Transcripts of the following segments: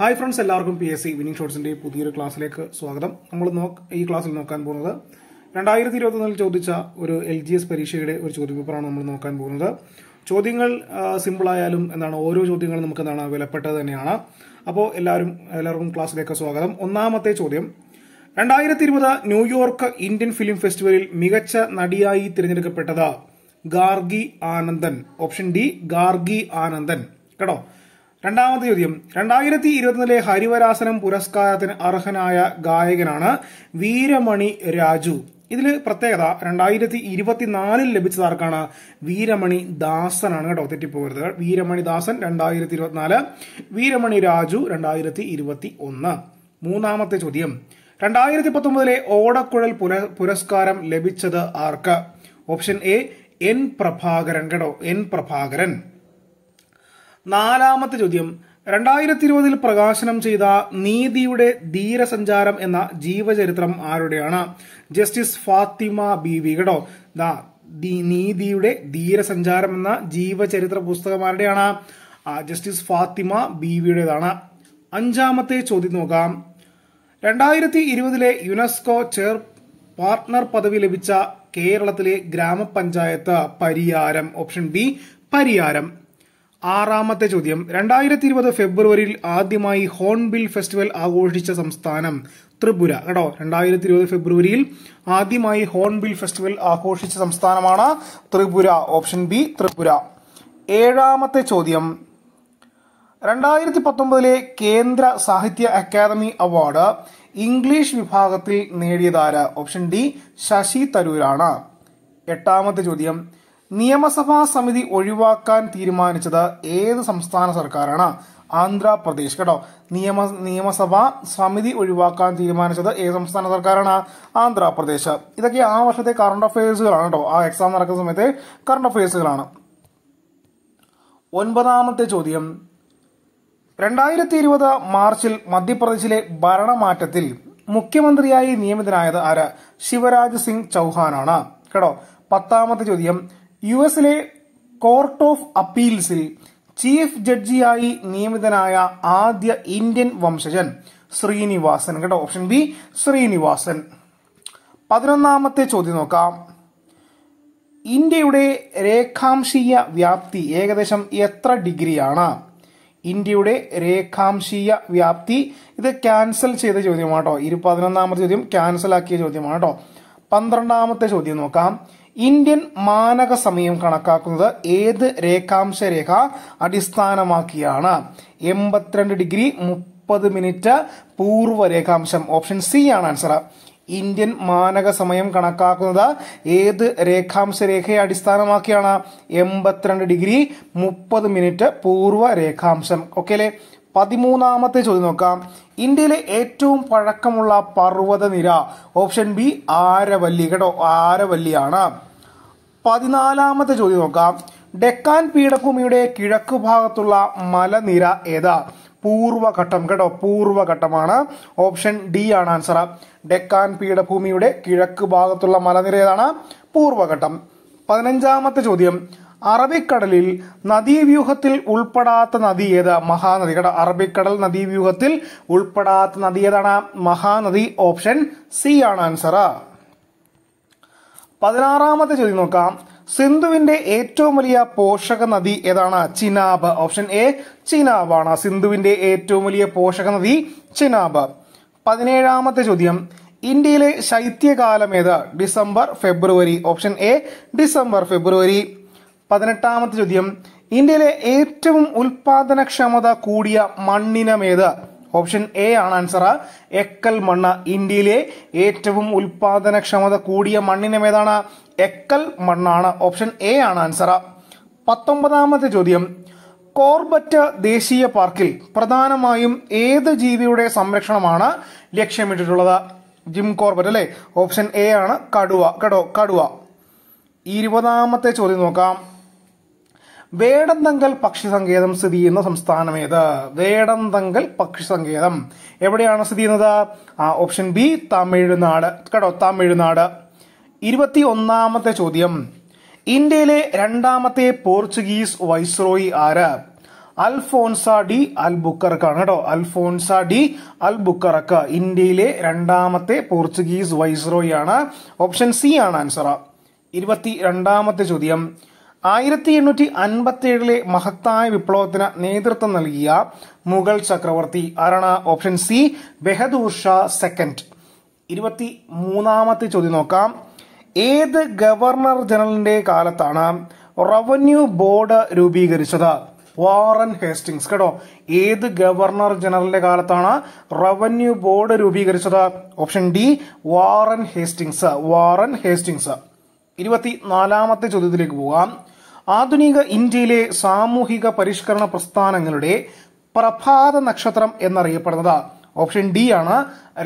hi friends എല്ലാവർക്കും P S C winning ഷോർട്സിന്റെ പുതിയൊരു ക്ലാസ്സിലേക്ക് സ്വാഗതം നമ്മൾ ഈ ക്ലാസ്സിൽ നോക്കാൻ പോകുന്നത് രണ്ടായിരത്തി ഇരുപത്തൊന്നിൽ ചോദിച്ച ഒരു എൽ ജി എസ് പരീക്ഷയുടെ ഒരു ചോദ്യപേപ്പറാണ് നമ്മൾ നോക്കാൻ പോകുന്നത് ചോദ്യങ്ങൾ സിമ്പിൾ ആയാലും എന്താണ് ഓരോ ചോദ്യങ്ങളും നമുക്ക് എന്താണ് വിലപ്പെട്ടത് തന്നെയാണ് അപ്പോൾ എല്ലാവരും എല്ലാവർക്കും ക്ലാസ്സിലേക്ക് സ്വാഗതം ഒന്നാമത്തെ ചോദ്യം രണ്ടായിരത്തി ഇരുപത് ന്യൂയോർക്ക് ഇന്ത്യൻ ഫിലിം ഫെസ്റ്റിവലിൽ മികച്ച നടിയായി തിരഞ്ഞെടുക്കപ്പെട്ടത് ഗാർഗി ആനന്ദൻ ഓപ്ഷൻ ഡി ഗാർഗി ആനന്ദൻ കേട്ടോ രണ്ടാമത്തെ ചോദ്യം രണ്ടായിരത്തി ഇരുപത്തിനാലിലെ ഹരിവരാസനം പുരസ്കാരത്തിന് അർഹനായ ഗായകനാണ് വീരമണി രാജു ഇതിൽ പ്രത്യേകത രണ്ടായിരത്തി ഇരുപത്തിനാലിൽ ലഭിച്ചത് ആർക്കാണ് വീരമണി ദാസനാണ് കേട്ടോ തെറ്റിപ്പോകരുത് വീരമണി ദാസൻ രണ്ടായിരത്തി ഇരുപത്തിനാല് വീരമണി രാജു രണ്ടായിരത്തി ഇരുപത്തി ഒന്ന് മൂന്നാമത്തെ ചോദ്യം രണ്ടായിരത്തി പത്തൊമ്പതിലെ ഓടക്കുഴൽ പുര പുരസ്കാരം ലഭിച്ചത് ആർക്ക് ഓപ്ഷൻ എ എൻ പ്രഭാകരൻ കേട്ടോ എൻ പ്രഭാകരൻ നാലാമത്തെ ചോദ്യം രണ്ടായിരത്തി ഇരുപതിൽ പ്രകാശനം ചെയ്ത നീതിയുടെ ധീരസഞ്ചാരം എന്ന ജീവചരിത്രം ആരുടെയാണ് ജസ്റ്റിസ് ഫാത്തിമ ബി വി കേട്ടോ ദാ നീതിയുടെ ധീരസഞ്ചാരം എന്ന ജീവചരിത്ര പുസ്തകം ആരുടെയാണ് ജസ്റ്റിസ് ഫാത്തിമ ബി വിയുടേതാണ് അഞ്ചാമത്തെ ചോദ്യം നോക്കാം രണ്ടായിരത്തി ഇരുപതിലെ യുനെസ്കോ ചെയർ പാർട്ണർ പദവി ലഭിച്ച കേരളത്തിലെ ഗ്രാമപഞ്ചായത്ത് പരിയാരം ഓപ്ഷൻ ബി പരിയാരം ആറാമത്തെ ചോദ്യം രണ്ടായിരത്തി ഇരുപത് ഫെബ്രുവരിയിൽ ആദ്യമായി ഹോൺബിൽ ഫെസ്റ്റിവൽ ആഘോഷിച്ച സംസ്ഥാനം ത്രിപുര കേട്ടോ രണ്ടായിരത്തി ഇരുപത് ഫെബ്രുവരിയിൽ ആദ്യമായി ഹോൺബിൽ ഫെസ്റ്റിവൽ ആഘോഷിച്ച സംസ്ഥാനമാണ് ത്രിപുര ഓപ്ഷൻ ബി ത്രിപുര ഏഴാമത്തെ ചോദ്യം രണ്ടായിരത്തി പത്തൊമ്പതിലെ കേന്ദ്ര സാഹിത്യ അക്കാദമി അവാർഡ് ഇംഗ്ലീഷ് വിഭാഗത്തിൽ നേടിയതാര ഓപ്ഷൻ ഡി ശശി തരൂരാണ് എട്ടാമത്തെ ചോദ്യം നിയമസഭാ സമിതി ഒഴിവാക്കാൻ തീരുമാനിച്ചത് ഏത് സംസ്ഥാന സർക്കാരാണ് ആന്ധ്രാപ്രദേശ് കേട്ടോ നിയമ നിയമസഭാ സമിതി ഒഴിവാക്കാൻ തീരുമാനിച്ചത് ഏത് സംസ്ഥാന സർക്കാരാണ് ആന്ധ്രാപ്രദേശ് ഇതൊക്കെ ആ വർഷത്തെ കറണ്ട് അഫയേഴ്സുകളാണ് കേട്ടോ ആ എക്സാം നടക്കുന്ന സമയത്തെ കറണ്ട് അഫയേഴ്സുകളാണ് ഒൻപതാമത്തെ ചോദ്യം രണ്ടായിരത്തി ഇരുപത് മാർച്ചിൽ മധ്യപ്രദേശിലെ ഭരണമാറ്റത്തിൽ മുഖ്യമന്ത്രിയായി നിയമിതനായത് ആര് ശിവരാജ് സിംഗ് ചൗഹാനാണ് കേട്ടോ പത്താമത്തെ ചോദ്യം യു എസിലെ കോർട്ട് ഓഫ് അപ്പീൽസിൽ ചീഫ് ജഡ്ജിയായി നിയമിതനായ ആദ്യ ഇന്ത്യൻ വംശജൻ ശ്രീനിവാസൻ കേട്ടോ ഓപ്ഷൻ ബി ശ്രീനിവാസൻ പതിനൊന്നാമത്തെ ചോദ്യം നോക്കാം ഇന്ത്യയുടെ രേഖാംശീയ വ്യാപ്തി ഏകദേശം എത്ര ഡിഗ്രിയാണ് ഇന്ത്യയുടെ രേഖാംശീയ വ്യാപ്തി ഇത് ക്യാൻസൽ ചെയ്ത ചോദ്യമാണ് കേട്ടോ ഇരു പതിനൊന്നാമത്തെ ചോദ്യം ക്യാൻസൽ ആക്കിയ ചോദ്യമാണ് കേട്ടോ പന്ത്രണ്ടാമത്തെ ചോദ്യം നോക്കാം ഇന്ത്യൻ മാനക സമയം കണക്കാക്കുന്നത് ഏത് രേഖാംശ രേഖ അടിസ്ഥാനമാക്കിയാണ് എൺപത്തിരണ്ട് ഡിഗ്രി മുപ്പത് മിനിറ്റ് പൂർവ്വ രേഖാംശം ഓപ്ഷൻ സി ആണ് ആൻസർ ഇന്ത്യൻ മാനക സമയം കണക്കാക്കുന്നത് ഏത് രേഖാംശ രേഖയെ അടിസ്ഥാനമാക്കിയാണ് എൺപത്തിരണ്ട് ഡിഗ്രി മുപ്പത് മിനിറ്റ് പൂർവ്വ രേഖാംശം ഓക്കെ അല്ലേ പതിമൂന്നാമത്തെ ചോദ്യം നോക്കാം ഇന്ത്യയിലെ ഏറ്റവും പഴക്കമുള്ള പർവ്വതനിര ഓപ്ഷൻ ബി ആരവല്ലി കേട്ടോ ആരവല്ലിയാണ് പതിനാലാമത്തെ ചോദ്യം നോക്കാം ഡെക്കാൻ പീഠഭൂമിയുടെ കിഴക്ക് ഭാഗത്തുള്ള മലനിര ഏതാ പൂർവഘട്ടം കേട്ടോ പൂർവഘട്ടമാണ് ഓപ്ഷൻ ഡി ആണ് ആൻസർ ഡെക്കാൻ പീഠഭൂമിയുടെ കിഴക്ക് ഭാഗത്തുള്ള മലനിര ഏതാണ് പൂർവഘട്ടം പതിനഞ്ചാമത്തെ ചോദ്യം അറബിക്കടലിൽ നദീവ്യൂഹത്തിൽ ഉൾപ്പെടാത്ത നദി ഏത് മഹാനദിയുടെ അറബിക്കടൽ നദീവ്യൂഹത്തിൽ ഉൾപ്പെടാത്ത നദി ഏതാണ് മഹാനദി ഓപ്ഷൻ സി ആണ് ആൻസർ പതിനാറാമത്തെ ചോദ്യം നോക്കാം സിന്ധുവിന്റെ ഏറ്റവും വലിയ പോഷക നദി ഏതാണ് ചിനാബ് ഓപ്ഷൻ എ ചിനാബ് ആണ് സിന്ധുവിന്റെ ഏറ്റവും വലിയ പോഷക നദി ചിനാബ് പതിനേഴാമത്തെ ചോദ്യം ഇന്ത്യയിലെ ശൈത്യകാലം ഏത് December February option A December February പതിനെട്ടാമത്തെ ചോദ്യം ഇന്ത്യയിലെ ഏറ്റവും ഉൽപാദനക്ഷമത കൂടിയ മണ്ണിനമേത് ഓപ്ഷൻ എ ആണ് ആൻസർ എക്കൽ മണ്ണ് ഇന്ത്യയിലെ ഏറ്റവും ഉൽപാദനക്ഷമത കൂടിയ മണ്ണിനമേതാണ് എക്കൽ മണ്ണാണ് ഓപ്ഷൻ എ ആണ് ആൻസർ പത്തൊമ്പതാമത്തെ ചോദ്യം കോർബറ്റ് ദേശീയ പാർക്കിൽ പ്രധാനമായും ഏത് ജീവിയുടെ സംരക്ഷണമാണ് ലക്ഷ്യമിട്ടിട്ടുള്ളത് ജിം കോർബറ്റ് അല്ലേ ഓപ്ഷൻ എ ആണ് കടുവ കേട്ടോ കടുവ ഇരുപതാമത്തെ ചോദ്യം നോക്കാം വേടന്തങ്കൽ പക്ഷി സങ്കേതം സ്ഥിതി ചെയ്യുന്ന സംസ്ഥാനം ഏത് വേടന്തങ്കൽ പക്ഷി സങ്കേതം എവിടെയാണ് സ്ഥിതി ചെയ്യുന്നത് ഓപ്ഷൻ ബി തമിഴ്നാട് കേട്ടോ തമിഴ്നാട് ഇരുപത്തി ഒന്നാമത്തെ ചോദ്യം ഇന്ത്യയിലെ രണ്ടാമത്തെ പോർച്ചുഗീസ് വൈസ്രോയി ആര് അൽഫോൺസ ഡി അൽബുക്കറക്കാണ് കേട്ടോ അൽഫോൺസ ഡി അൽബുക്കറക്ക ഇന്ത്യയിലെ രണ്ടാമത്തെ പോർച്ചുഗീസ് വൈസ്രോയി ആണ് ഓപ്ഷൻ സി ആണ് ആൻസർ ഇരുപത്തി രണ്ടാമത്തെ ചോദ്യം ആയിരത്തി എണ്ണൂറ്റി ഏഴിലെ മഹത്തായ വിപ്ലവത്തിന് നേതൃത്വം നൽകിയ മുഗൾ ചക്രവർത്തി ആരാണ് option C Bahadur Shah second ഇരുപത്തി മൂന്നാമത്തെ ചോദ്യം നോക്കാം ഏത് ഗവർണർ ജനറലിന്റെ കാലത്താണ് റവന്യൂ ബോർഡ് രൂപീകരിച്ചത് വാറൻ ഹേസ്റ്റിങ്സ് കേട്ടോ ഏത് ഗവർണർ ജനറലിന്റെ കാലത്താണ് റവന്യൂ ബോർഡ് രൂപീകരിച്ചത് option D Warren Hastings Warren Hastings ഇരുപത്തി നാലാമത്തെ ചോദ്യത്തിലേക്ക് പോകാം ആധുനിക ഇന്ത്യയിലെ സാമൂഹിക പരിഷ്കരണ പ്രസ്ഥാനങ്ങളുടെ പ്രഭാത നക്ഷത്രം എന്നറിയപ്പെടുന്നത് ഓപ്ഷൻ ഡി ആണ്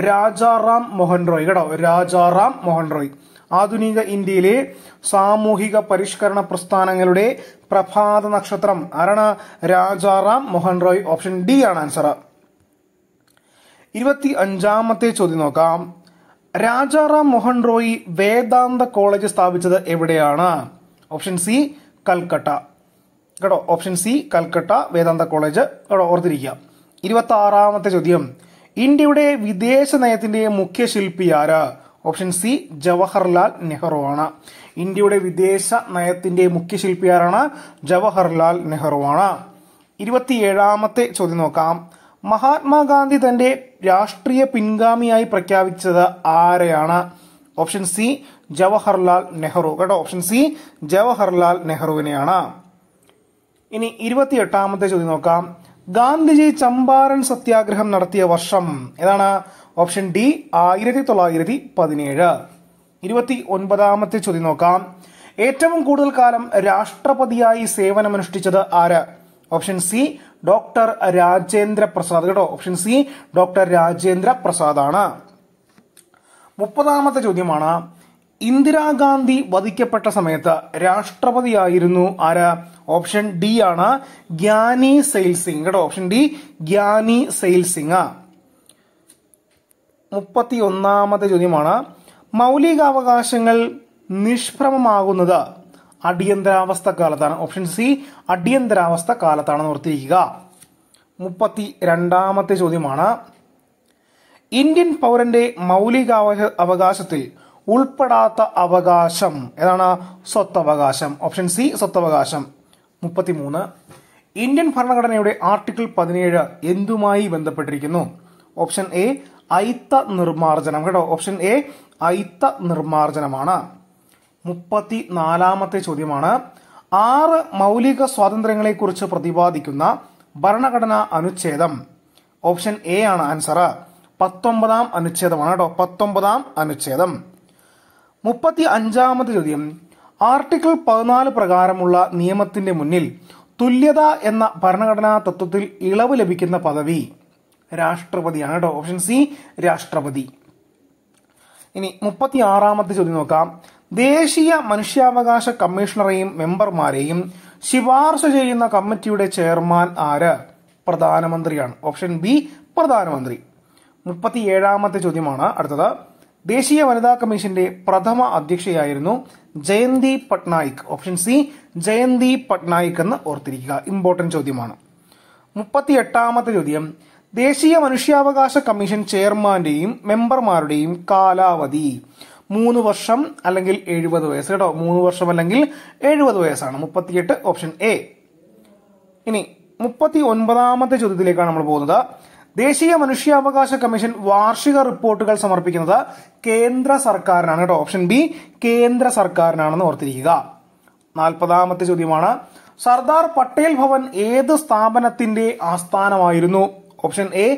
രാജാറാം മോഹൻ റോയ് കേട്ടോ രാജാറാം മോഹൻ റോയ് ആധുനിക ഇന്ത്യയിലെ സാമൂഹിക പരിഷ്കരണ പ്രസ്ഥാനങ്ങളുടെ പ്രഭാത നക്ഷത്രം ആരാണ് രാജാറാം മോഹൻ റോയ് ഓപ്ഷൻ ഡി ആണ് ആൻസർ ഇരുപത്തി അഞ്ചാമത്തെ ചോദ്യം നോക്കാം രാജാറാം മോഹൻ റോയ് വേദാന്ത കോളേജ് സ്ഥാപിച്ചത് എവിടെയാണ് ഓപ്ഷൻ സി കൽക്കട്ട കേട്ടോ option C Calcutta Vedanta college കേട്ടോ ഓർത്തിരിക്കുക ഇരുപത്തി ആറാമത്തെ ചോദ്യം ഇന്ത്യയുടെ വിദേശ നയത്തിന്റെ മുഖ്യ ശില്പി ആര് ഓപ്ഷൻ സി ജവഹർലാൽ നെഹ്റു ആണ് ഇന്ത്യയുടെ വിദേശ നയത്തിന്റെ മുഖ്യ ശില്പി ആരാണ് ജവഹർലാൽ നെഹ്റു ആണ് ഇരുപത്തിയേഴാമത്തെ ചോദ്യം നോക്കാം മഹാത്മാഗാന്ധി തന്റെ രാഷ്ട്രീയ പിൻഗാമിയായി പ്രഖ്യാപിച്ചത് ആരെയാണ് ഓപ്ഷൻ സി ജവഹർലാൽ നെഹ്റു കേട്ടോ ഓപ്ഷൻ സി ജവഹർലാൽ നെഹ്റുവിനെയാണ് ഇനി ഇരുപത്തിയെട്ടാമത്തെ ചോദ്യം നോക്കാം ഗാന്ധിജി ചമ്പാരൻ സത്യാഗ്രഹം നടത്തിയ വർഷം ഏതാണ് ഓപ്ഷൻ ഡി ആയിരത്തി തൊള്ളായിരത്തി പതിനേഴ് ഇരുപത്തി ഒൻപതാമത്തെ ചോദ്യം നോക്കാം ഏറ്റവും കൂടുതൽ കാലം രാഷ്ട്രപതിയായി സേവനമനുഷ്ഠിച്ചത് ആര് option C doctor Rajendra Prasad കേട്ടോ option C doctor Rajendra Prasad ആണ് മുപ്പതാമത്തെ ചോദ്യമാണ് ഇന്ദിരാഗാന്ധി വധിക്കപ്പെട്ട സമയത്ത് രാഷ്ട്രപതിയായിരുന്നു ആര് ഓപ്ഷൻ ഡി ആണ് ഗ്യാനി സെയിൽ സിംഗ് കേട്ടോ ഓപ്ഷൻ ഡി ഗ്യാനി സെയിൽ സിംഗ് മുപ്പത്തി ഒന്നാമത്തെ ചോദ്യമാണ് മൗലികാവകാശങ്ങൾ നിഷ്പ്രമമാകുന്നത് അടിയന്തരാവസ്ഥ കാലത്താണ് ഓപ്ഷൻ സി അടിയന്തരാവസ്ഥ കാലത്താണ് ഓർത്തിരിക്കുക മുപ്പത്തി രണ്ടാമത്തെ ചോദ്യമാണ് ഇന്ത്യൻ പൗരന്റെ മൗലിക അവകാശത്തിൽ ഉൾപ്പെടാത്ത അവകാശം ഏതാണ് സ്വത്തവകാശം ഓപ്ഷൻ സി സ്വത്തവകാശം മുപ്പത്തിമൂന്ന് ഇന്ത്യൻ ഭരണഘടനയുടെ ആർട്ടിക്കിൾ പതിനേഴ് എന്തുമായി ബന്ധപ്പെട്ടിരിക്കുന്നു ഓപ്ഷൻ എ ഐത്ത നിർമാർജനം കേട്ടോ ഓപ്ഷൻ എ ഐത്ത നിർമാർജനമാണ് മുപ്പത്തി നാലാമത്തെ ചോദ്യമാണ് ആറ് മൗലിക കുറിച്ച് പ്രതിപാദിക്കുന്ന ഭരണഘടനാ അനുച്ഛേദം ഓപ്ഷൻ എ ആണ് ആൻസർ പത്തൊമ്പതാം അനുച്ഛേദമാണ് കേട്ടോ പത്തൊമ്പതാം അനുച്ഛേദം മുപ്പത്തി അഞ്ചാമത് ചോദ്യം ആർട്ടിക്കിൾ പതിനാല് പ്രകാരമുള്ള നിയമത്തിന്റെ മുന്നിൽ തുല്യത എന്ന ഭരണഘടനാ തത്വത്തിൽ ഇളവ് ലഭിക്കുന്ന പദവി രാഷ്ട്രപതിയാണ് കേട്ടോ ഓപ്ഷൻ സി രാഷ്ട്രപതി ഇനി മുപ്പത്തി ആറാമത്തെ ചോദ്യം നോക്കാം ദേശീയ മനുഷ്യാവകാശ കമ്മീഷണറെയും മെമ്പർമാരെയും ശിപാർശ ചെയ്യുന്ന കമ്മിറ്റിയുടെ ചെയർമാൻ ആര് പ്രധാനമന്ത്രിയാണ് ഓപ്ഷൻ ബി പ്രധാനമന്ത്രി മുപ്പത്തി ഏഴാമത്തെ ചോദ്യമാണ് അടുത്തത് ദേശീയ വനിതാ കമ്മീഷന്റെ പ്രഥമ അധ്യക്ഷയായിരുന്നു ജയന്തി പട്നായിക് ഓപ്ഷൻ സി ജയന്തി പട്നായിക് എന്ന് ഓർത്തിരിക്കുക ഇമ്പോർട്ടന്റ് ചോദ്യമാണ് മുപ്പത്തി എട്ടാമത്തെ ചോദ്യം ദേശീയ മനുഷ്യാവകാശ കമ്മീഷൻ ചെയർമാന്റെയും മെമ്പർമാരുടെയും കാലാവധി മൂന്ന് വർഷം അല്ലെങ്കിൽ എഴുപത് വയസ്സ് കേട്ടോ മൂന്ന് വർഷം അല്ലെങ്കിൽ എഴുപത് വയസ്സാണ് മുപ്പത്തിയെട്ട് ഓപ്ഷൻ എ ഇനി മുപ്പത്തി ഒൻപതാമത്തെ ചോദ്യത്തിലേക്കാണ് നമ്മൾ പോകുന്നത് ദേശീയ മനുഷ്യാവകാശ കമ്മീഷൻ വാർഷിക റിപ്പോർട്ടുകൾ സമർപ്പിക്കുന്നത് കേന്ദ്ര സർക്കാരിനാണ് കേട്ടോ ഓപ്ഷൻ ബി കേന്ദ്ര സർക്കാരിനാണെന്ന് ഓർത്തിരിക്കുക നാൽപ്പതാമത്തെ ചോദ്യമാണ് സർദാർ പട്ടേൽ ഭവൻ ഏത് സ്ഥാപനത്തിന്റെ ആസ്ഥാനമായിരുന്നു ഓപ്ഷൻ എ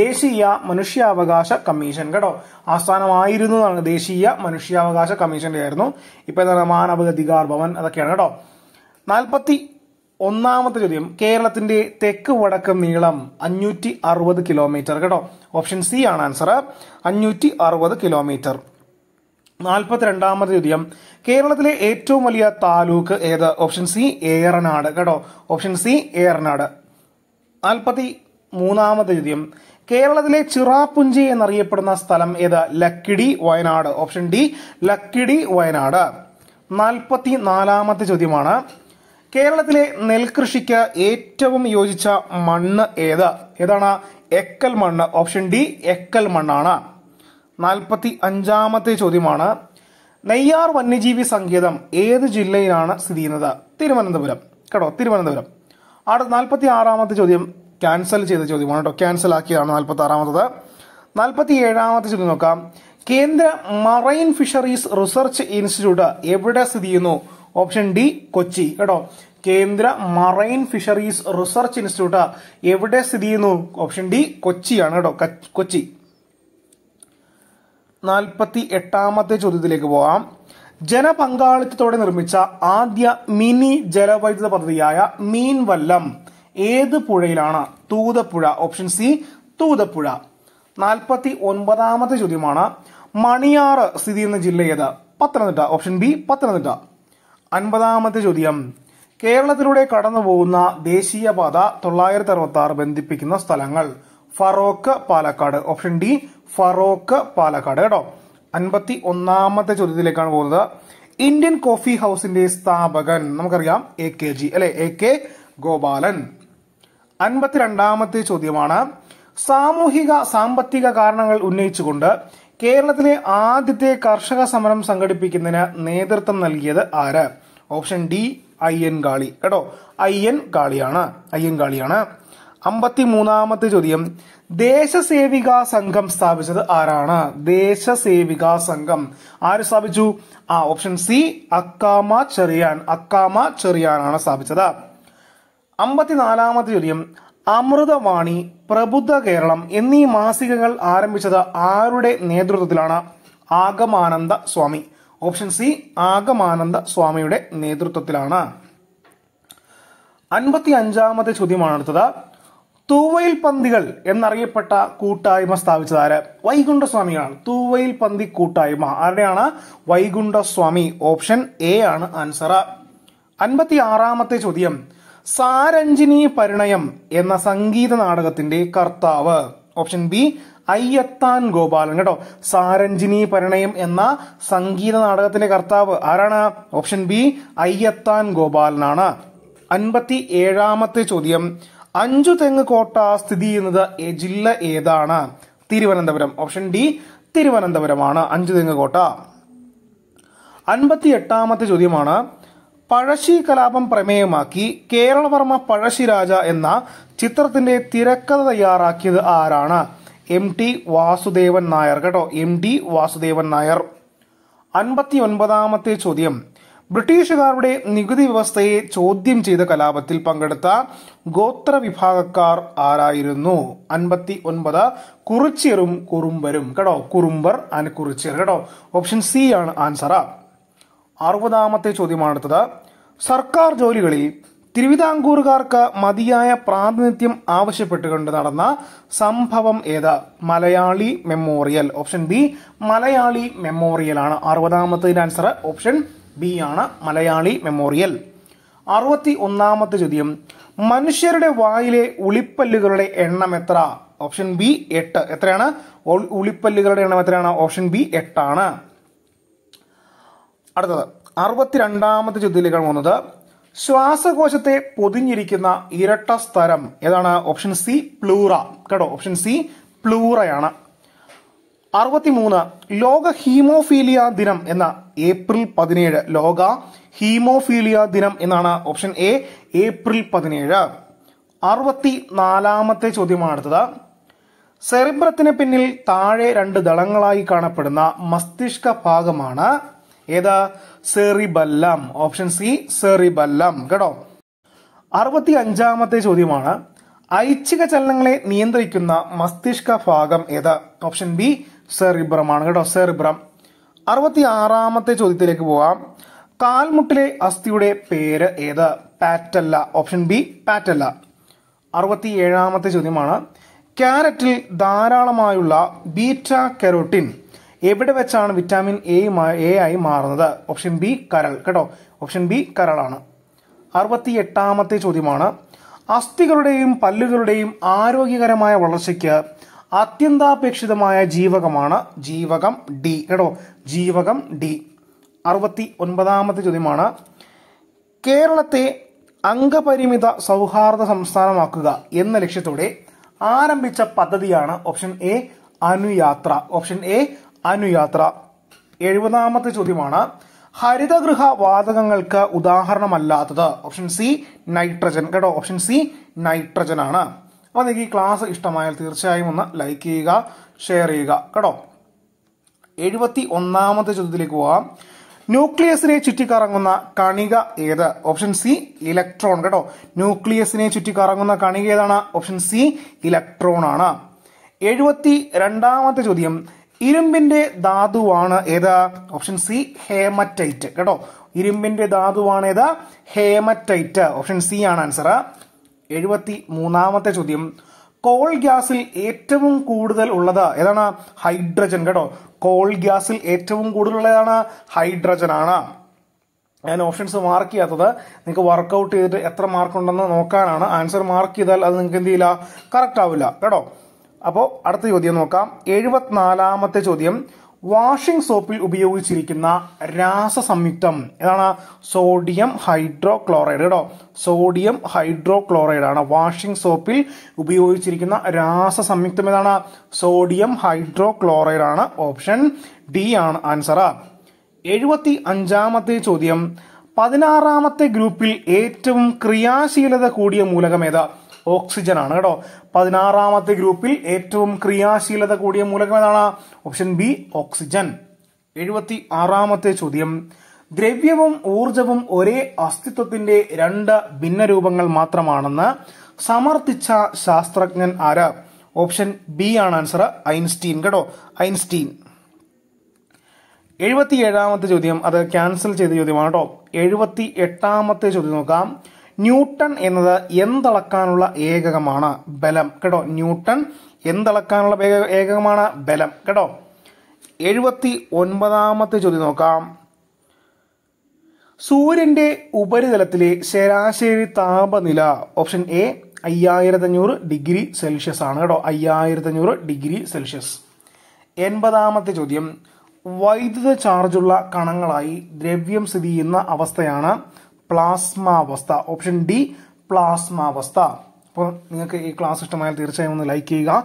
ദേശീയ മനുഷ്യാവകാശ കമ്മീഷൻ കേട്ടോ ആസ്ഥാനമായിരുന്നു എന്നാണ് ദേശീയ മനുഷ്യാവകാശ കമ്മീഷന്റെ ആയിരുന്നു ഇപ്പൊ എന്താണ് മാനവ ഭവൻ അതൊക്കെയാണ് കേട്ടോ നാൽപ്പത്തി ഒന്നാമത്തെ ചോദ്യം കേരളത്തിന്റെ തെക്ക് വടക്ക് നീളം അഞ്ഞൂറ്റി അറുപത് കിലോമീറ്റർ കേട്ടോ ഓപ്ഷൻ സി ആണ് ആൻസർ അഞ്ഞൂറ്റി അറുപത് കിലോമീറ്റർ നാൽപ്പത്തിരണ്ടാമത് ചോദ്യം കേരളത്തിലെ ഏറ്റവും വലിയ താലൂക്ക് ഏത് ഓപ്ഷൻ സി ഏറനാട് കേട്ടോ ഓപ്ഷൻ സി ഏറനാട് നാൽപ്പത്തി മൂന്നാമത് ചോദ്യം കേരളത്തിലെ ചിറാപ്പുഞ്ചി എന്നറിയപ്പെടുന്ന സ്ഥലം ഏത് ലക്കിടി വയനാട് ഓപ്ഷൻ ഡി ലക്കിടി വയനാട് നാൽപ്പത്തി നാലാമത്തെ ചോദ്യമാണ് കേരളത്തിലെ നെൽകൃഷിക്ക് ഏറ്റവും യോജിച്ച മണ്ണ് ഏത് ഏതാണ് എക്കൽ മണ്ണ് ഓപ്ഷൻ ഡി എക്കൽ മണ്ണാണ് നാൽപ്പത്തി അഞ്ചാമത്തെ ചോദ്യമാണ് നെയ്യാർ വന്യജീവി സങ്കേതം ഏത് ജില്ലയിലാണ് സ്ഥിതി ചെയ്യുന്നത് തിരുവനന്തപുരം കേട്ടോ തിരുവനന്തപുരം അടുത്ത നാൽപ്പത്തി ആറാമത്തെ ചോദ്യം ക്യാൻസൽ ചെയ്ത ചോദ്യമാണ് കേട്ടോ ക്യാൻസൽ ആക്കിയതാണ് നാൽപ്പത്തി ആറാമത്തത് നാൽപ്പത്തി ഏഴാമത്തെ ചോദ്യം നോക്കാം കേന്ദ്ര മറൈൻ ഫിഷറീസ് റിസർച്ച് ഇൻസ്റ്റിറ്റ്യൂട്ട് എവിടെ സ്ഥിതി ചെയ്യുന്നു ഓപ്ഷൻ ഡി കൊച്ചി കേട്ടോ കേന്ദ്ര മറൈൻ ഫിഷറീസ് റിസർച്ച് ഇൻസ്റ്റിറ്റ്യൂട്ട് എവിടെ സ്ഥിതി ചെയ്യുന്നു ഓപ്ഷൻ ഡി കൊച്ചിയാണ് കേട്ടോ കൊച്ചി നാൽപ്പത്തി എട്ടാമത്തെ ചോദ്യത്തിലേക്ക് പോകാം ജനപങ്കാളിത്തത്തോടെ നിർമ്മിച്ച ആദ്യ മിനി ജലവൈദ്യുത പദ്ധതിയായ മീൻവല്ലം ഏത് പുഴയിലാണ് തൂതപ്പുഴ ഓപ്ഷൻ സി തൂതപ്പുഴ നാൽപ്പത്തി ഒൻപതാമത്തെ ചോദ്യമാണ് മണിയാറ് സ്ഥിതി ചെയ്യുന്ന ജില്ല ഏത് പത്തനംതിട്ട ഓപ്ഷൻ ബി പത്തനംതിട്ട അൻപതാമത്തെ ചോദ്യം കേരളത്തിലൂടെ പോകുന്ന ദേശീയപാത തൊള്ളായിരത്തി അറുപത്തി ആറ് ബന്ധിപ്പിക്കുന്ന സ്ഥലങ്ങൾ ഫറോക്ക് പാലക്കാട് ഓപ്ഷൻ ഡി ഫറോക്ക് പാലക്കാട് കേട്ടോ അൻപത്തി ഒന്നാമത്തെ ചോദ്യത്തിലേക്കാണ് പോകുന്നത് ഇന്ത്യൻ കോഫി ഹൗസിന്റെ സ്ഥാപകൻ നമുക്കറിയാം എ കെ ജി അല്ലെ എ കെ ഗോപാലൻ അൻപത്തിരണ്ടാമത്തെ ചോദ്യമാണ് സാമൂഹിക സാമ്പത്തിക കാരണങ്ങൾ ഉന്നയിച്ചുകൊണ്ട് കേരളത്തിലെ ആദ്യത്തെ കർഷക സമരം സംഘടിപ്പിക്കുന്നതിന് നേതൃത്വം നൽകിയത് ആര് ഓപ്ഷൻ ഡി അയ്യൻ കാളി കേട്ടോ അയ്യൻ കാളിയാണ് അയ്യൻ കാളിയാണ് അമ്പത്തി മൂന്നാമത്തെ ചോദ്യം ദേശസേവിക സംഘം സ്ഥാപിച്ചത് ആരാണ് ദേശസേവിക സംഘം ആര് സ്ഥാപിച്ചു ആ ഓപ്ഷൻ സി അക്കാമ ചെറിയാൻ അക്കാമ ചെറിയാനാണ് സ്ഥാപിച്ചത് അമ്പത്തിനാലാമത്തെ ചോദ്യം അമൃതവാണി പ്രബുദ്ധ കേരളം എന്നീ മാസികകൾ ആരംഭിച്ചത് ആരുടെ നേതൃത്വത്തിലാണ് ആഗമാനന്ദ സ്വാമി ഓപ്ഷൻ സി ആഗമാനന്ദ സ്വാമിയുടെ നേതൃത്വത്തിലാണ് അൻപത്തി അഞ്ചാമത്തെ ചോദ്യമാണ് അടുത്തത് തൂവയിൽ പന്തികൾ എന്നറിയപ്പെട്ട കൂട്ടായ്മ സ്ഥാപിച്ചത് ആര് വൈകുണ്ഠസ്വാമിയാണ് തൂവയിൽ പന്തി കൂട്ടായ്മ ആരുടെയാണ് വൈകുണ്ഠസ്വാമി ഓപ്ഷൻ എ ആണ് ആൻസർ അൻപത്തി ആറാമത്തെ ചോദ്യം സാരഞ്ജിനി പരിണയം എന്ന സംഗീത നാടകത്തിന്റെ കർത്താവ് ഓപ്ഷൻ ബി അയ്യത്താൻ ഗോപാലൻ കേട്ടോ സാരഞ്ജിനി പരിണയം എന്ന സംഗീത നാടകത്തിന്റെ കർത്താവ് ആരാണ് ഓപ്ഷൻ ബി അയ്യത്താൻ ഗോപാലനാണ് അൻപത്തി ഏഴാമത്തെ ചോദ്യം അഞ്ചു തെങ്ങ് കോട്ട സ്ഥിതി ചെയ്യുന്നത് ജില്ല ഏതാണ് തിരുവനന്തപുരം ഓപ്ഷൻ ഡി തിരുവനന്തപുരമാണ് അഞ്ചു തെങ്ങ് കോട്ട അൻപത്തി എട്ടാമത്തെ ചോദ്യമാണ് പഴശ്ശി കലാപം പ്രമേയമാക്കി കേരളവർമ്മ പഴശ്ശിരാജ എന്ന ചിത്രത്തിന്റെ തിരക്കഥ തയ്യാറാക്കിയത് ആരാണ് എം ടി വാസുദേവൻ നായർ കേട്ടോ എം ടി വാസുദേവൻ നായർ അൻപത്തി ഒൻപതാമത്തെ ചോദ്യം ബ്രിട്ടീഷുകാരുടെ നികുതി വ്യവസ്ഥയെ ചോദ്യം ചെയ്ത കലാപത്തിൽ പങ്കെടുത്ത ഗോത്ര വിഭാഗക്കാർ ആരായിരുന്നു അൻപത്തി ഒൻപത് കുറിച്ചിയറും കുറുമ്പരും കേട്ടോ കുറുമ്പർ ആൻഡ് കുറിച്യർ കേട്ടോ ഓപ്ഷൻ സി ആണ് ആൻസർ അറുപതാമത്തെ ചോദ്യമാണ് അടുത്തത് സർക്കാർ ജോലികളിൽ തിരുവിതാംകൂറുകാർക്ക് മതിയായ പ്രാതിനിധ്യം ആവശ്യപ്പെട്ടുകൊണ്ട് നടന്ന സംഭവം ഏത് Malayali memorial option B Malayali memorial ആണ് അറുപതാമത്തതിന്റെ ആൻസർ ഓപ്ഷൻ ബി ആണ് മലയാളി മെമ്മോറിയൽ അറുപത്തി ഒന്നാമത്തെ ചോദ്യം മനുഷ്യരുടെ വായിലെ ഉളിപ്പല്ലുകളുടെ എണ്ണം എത്ര ഓപ്ഷൻ ബി എട്ട് എത്രയാണ് ഉളിപ്പല്ലുകളുടെ എണ്ണം എത്രയാണ് ഓപ്ഷൻ ബി എട്ടാണ് അടുത്തത് അറുപത്തിരണ്ടാമത്തെ ചോദ്യത്തിലേക്കാണ് പോകുന്നത് ശ്വാസകോശത്തെ പൊതിഞ്ഞിരിക്കുന്ന ഇരട്ട സ്ഥലം ഏതാണ് ഓപ്ഷൻ സി പ്ലൂറ കേട്ടോ ഓപ്ഷൻ സി പ്ലൂറയാണ് അറുപത്തിമൂന്ന് ലോക ഹീമോഫീലിയ ദിനം എന്ന ഏപ്രിൽ പതിനേഴ് ലോക ഹീമോഫീലിയ ദിനം എന്നാണ് ഓപ്ഷൻ എ ഏപ്രിൽ പതിനേഴ് അറുപത്തി നാലാമത്തെ ചോദ്യമാണ് അടുത്തത് സെറിബ്രത്തിന് പിന്നിൽ താഴെ രണ്ട് ദളങ്ങളായി കാണപ്പെടുന്ന മസ്തിഷ്ക ഭാഗമാണ് ഏതാ സെറിബല്ലം ഓപ്ഷൻ സി സെറിബല്ലം കേട്ടോ അറുപത്തി അഞ്ചാമത്തെ ചോദ്യമാണ് ഐച്ഛിക ചലനങ്ങളെ നിയന്ത്രിക്കുന്ന മസ്തിഷ്ക ഭാഗം ഏതാ ഓപ്ഷൻ ബി സെറിബ്രമാണ് കേട്ടോ സെറിബ്രം അറുപത്തി ആറാമത്തെ ചോദ്യത്തിലേക്ക് പോവാം കാൽമുട്ടിലെ അസ്ഥിയുടെ പേര് ഏത് പാറ്റല്ല ഓപ്ഷൻ ബി പാറ്റല്ല അറുപത്തി ഏഴാമത്തെ ചോദ്യമാണ് ക്യാരറ്റിൽ ധാരാളമായുള്ള ബീറ്റ കരോട്ടിൻ എവിടെ വെച്ചാണ് വിറ്റാമിൻ എ എ ആയി മാറുന്നത് ഓപ്ഷൻ ബി കരൾ കേട്ടോ ഓപ്ഷൻ ബി കരളാണ് അറുപത്തി എട്ടാമത്തെ ചോദ്യമാണ് അസ്ഥികളുടെയും പല്ലുകളുടെയും ആരോഗ്യകരമായ വളർച്ചയ്ക്ക് അത്യന്താപേക്ഷിതമായ ജീവകമാണ് ജീവകം ഡി കേട്ടോ ജീവകം ഡി അറുപത്തി ഒൻപതാമത്തെ ചോദ്യമാണ് കേരളത്തെ അംഗപരിമിത സൗഹാർദ്ദ സംസ്ഥാനമാക്കുക എന്ന ലക്ഷ്യത്തോടെ ആരംഭിച്ച പദ്ധതിയാണ് option A Anuyatra option A Anuyatra എഴുപതാമത്തെ ചോദ്യമാണ് ഹരിതഗൃഹ വാതകങ്ങൾക്ക് ഉദാഹരണമല്ലാത്തത് ഓപ്ഷൻ സി നൈട്രജൻ കേട്ടോ ഓപ്ഷൻ സി നൈട്രജൻ ആണ് അപ്പോൾ നിങ്ങൾക്ക് ഈ ക്ലാസ് ഇഷ്ടമായാൽ തീർച്ചയായും ഒന്ന് ലൈക്ക് ചെയ്യുക ഷെയർ ചെയ്യുക കേട്ടോ എഴുപത്തി ഒന്നാമത്തെ ചോദ്യത്തിലേക്ക് പോവാം ന്യൂക്ലിയസിനെ ചുറ്റിക്കറങ്ങുന്ന കണിക ഏത് ഓപ്ഷൻ സി ഇലക്ട്രോൺ കേട്ടോ ന്യൂക്ലിയസിനെ ചുറ്റിക്കറങ്ങുന്ന കണിക ഏതാണ് ഓപ്ഷൻ സി ഇലക്ട്രോൺ ആണ് എഴുപത്തി രണ്ടാമത്തെ ചോദ്യം ഇരുമ്പിന്റെ ധാതുവാണ് ഏതാ ഓപ്ഷൻ സി ഹേമറ്റൈറ്റ് കേട്ടോ ഇരുമ്പിന്റെ ധാതുവാണ് ഏതാ ഹേമറ്റൈറ്റ് ഓപ്ഷൻ സി ആണ് ആൻസർ എഴുപത്തി മൂന്നാമത്തെ ചോദ്യം കോൾ ഗ്യാസിൽ ഏറ്റവും കൂടുതൽ ഉള്ളത് ഏതാണ് ഹൈഡ്രജൻ കേട്ടോ കോൾ ഗ്യാസിൽ ഏറ്റവും കൂടുതൽ ഉള്ളതാണ് ഹൈഡ്രജൻ ആണ് ഞാൻ ഓപ്ഷൻസ് മാർക്ക് ചെയ്യാത്തത് നിങ്ങൾക്ക് വർക്കൗട്ട് ചെയ്തിട്ട് എത്ര മാർക്ക് ഉണ്ടെന്ന് നോക്കാനാണ് ആൻസർ മാർക്ക് ചെയ്താൽ അത് നിങ്ങൾക്ക് എന്ത് ചെയ്യില്ല കറക്റ്റ് ആവില്ല കേട്ടോ അപ്പോൾ അടുത്ത ചോദ്യം നോക്കാം എഴുപത്തിനാലാമത്തെ ചോദ്യം വാഷിംഗ് സോപ്പിൽ ഉപയോഗിച്ചിരിക്കുന്ന രാസസംയുക്തം ഏതാണ് സോഡിയം ഹൈഡ്രോ ക്ലോറൈഡ് കേട്ടോ സോഡിയം ഹൈഡ്രോ ക്ലോറൈഡ് ആണ് വാഷിംഗ് സോപ്പിൽ ഉപയോഗിച്ചിരിക്കുന്ന രാസസംയുക്തം ഏതാണ് സോഡിയം ഹൈഡ്രോ ക്ലോറൈഡ് ആണ് ഓപ്ഷൻ ഡി ആണ് ആൻസർ എഴുപത്തി അഞ്ചാമത്തെ ചോദ്യം പതിനാറാമത്തെ ഗ്രൂപ്പിൽ ഏറ്റവും ക്രിയാശീലത കൂടിയ മൂലകം ഏതാ ഓക്സിജൻ ആണ് കേട്ടോ പതിനാറാമത്തെ ഗ്രൂപ്പിൽ ഏറ്റവും ക്രിയാശീലത കൂടിയ മൂലകം ഏതാണ് ഓപ്ഷൻ ബി ഓക്സിജൻ എഴുപത്തി ആറാമത്തെ ചോദ്യം ദ്രവ്യവും ഊർജവും ഒരേ അസ്തിത്വത്തിന്റെ രണ്ട് ഭിന്ന രൂപങ്ങൾ മാത്രമാണെന്ന് സമർത്ഥിച്ച ശാസ്ത്രജ്ഞൻ ആര് ഓപ്ഷൻ ബി ആണ് ആൻസർ ഐൻസ്റ്റീൻ കേട്ടോ ഐൻസ്റ്റീൻ എഴുപത്തി ഏഴാമത്തെ ചോദ്യം അത് ക്യാൻസൽ ചെയ്ത ചോദ്യമാണ് കേട്ടോ എഴുപത്തി എട്ടാമത്തെ ചോദ്യം നോക്കാം ന്യൂട്ടൺ എന്നത് എന്തളക്കാനുള്ള ഏകകമാണ് ബലം കേട്ടോ ന്യൂട്ടൺ എന്തളക്കാനുള്ള ഏകകമാണ് ബലം കേട്ടോ എഴുപത്തി ഒൻപതാമത്തെ ചോദ്യം നോക്കാം സൂര്യന്റെ ഉപരിതലത്തിലെ ശരാശരി താപനില ഓപ്ഷൻ എ അയ്യായിരത്തഞ്ഞൂറ് ഡിഗ്രി സെൽഷ്യസ് ആണ് കേട്ടോ അയ്യായിരത്തഞ്ഞൂറ് ഡിഗ്രി സെൽഷ്യസ് എൺപതാമത്തെ ചോദ്യം വൈദ്യുത ചാർജുള്ള കണങ്ങളായി ദ്രവ്യം സ്ഥിതി ചെയ്യുന്ന അവസ്ഥയാണ് പ്ലാസ്മ അവസ്ഥ ഓപ്ഷൻ ഡി പ്ലാസ്മ അവസ്ഥ അപ്പോൾ നിങ്ങൾക്ക് ഈ ക്ലാസ് ഇഷ്ടമായാൽ തീർച്ചയായും ഒന്ന് ലൈക്ക് ചെയ്യുക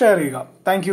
ഷെയർ ചെയ്യുക താങ്ക്